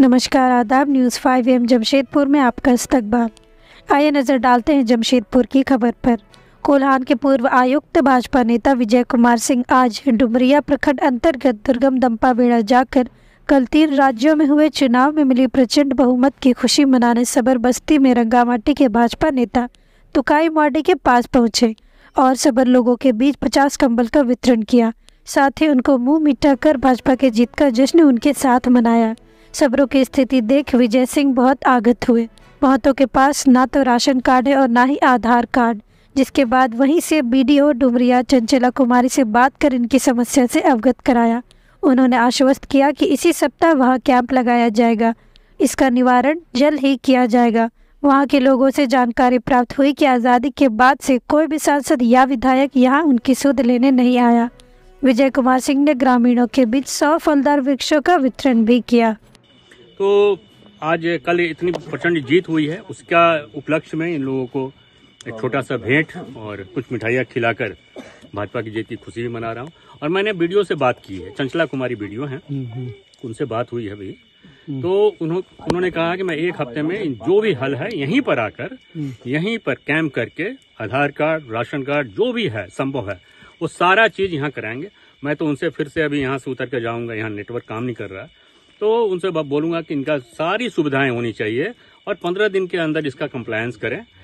नमस्कार आदाब news five M Jamshedpur में आपका इस्तबाल आइए नज़र डालते हैं जमशेदपुर की खबर पर कोल्हान के पूर्व आयुक्त भाजपा नेता विजय कुमार सिंह आज डुमरिया प्रखंड अंतर्गत दुर्गम दंपा बेड़ा जाकर कल तीन राज्यों में हुए चुनाव में मिली प्रचंड बहुमत की खुशी मनाने सबर बस्ती में रंगामाटी के भाजपा नेता तुकाई माडी के पास पहुँचे और सबर लोगों के बीच पचास कंबल का वितरण किया साथ ही उनको मुंह मिटा कर भाजपा के जीत का जश्न उनके साथ मनाया सबरों की स्थिति देख विजय सिंह बहुत आगत हुए बहुतों के पास ना तो राशन कार्ड है और ना ही आधार कार्ड जिसके बाद वहीं से बीडीओ डुमरिया चंचला कुमारी से बात कर इनकी समस्या से अवगत कराया उन्होंने आश्वस्त किया कि इसी सप्ताह वहाँ कैंप लगाया जाएगा इसका निवारण जल्द ही किया जाएगा वहाँ के लोगों से जानकारी प्राप्त हुई कि आज़ादी के बाद से कोई भी सांसद या विधायक यहाँ उनकी सुध लेने नहीं आया विजय कुमार सिंह ने ग्रामीणों के बीच सौ फलदार वृक्षों का वितरण भी किया तो आज कल इतनी प्रचंड जीत हुई है उसका उपलक्ष्य में इन लोगों को एक छोटा सा भेंट और कुछ मिठाइयाँ खिलाकर भाजपा की जीत की खुशी भी मना रहा हूँ और मैंने वीडियो से बात की है चंचला कुमारी वीडियो हैं हम्म, हम्म। उनसे बात हुई है भाई हम्म। तो उन्हों, उन्होंने कहा कि मैं एक हफ्ते में जो भी हल है यहीं पर आकर यहीं पर कैम्प करके आधार कार्ड राशन कार्ड जो भी है संभव है वो सारा चीज़ यहाँ कराएंगे मैं तो उनसे फिर से अभी यहाँ से उतर के जाऊंगा यहाँ नेटवर्क काम नहीं कर रहा है तो उनसे बोलूंगा कि इनका सारी सुविधाएं होनी चाहिए और पंद्रह दिन के अंदर इसका कंप्लायंस करें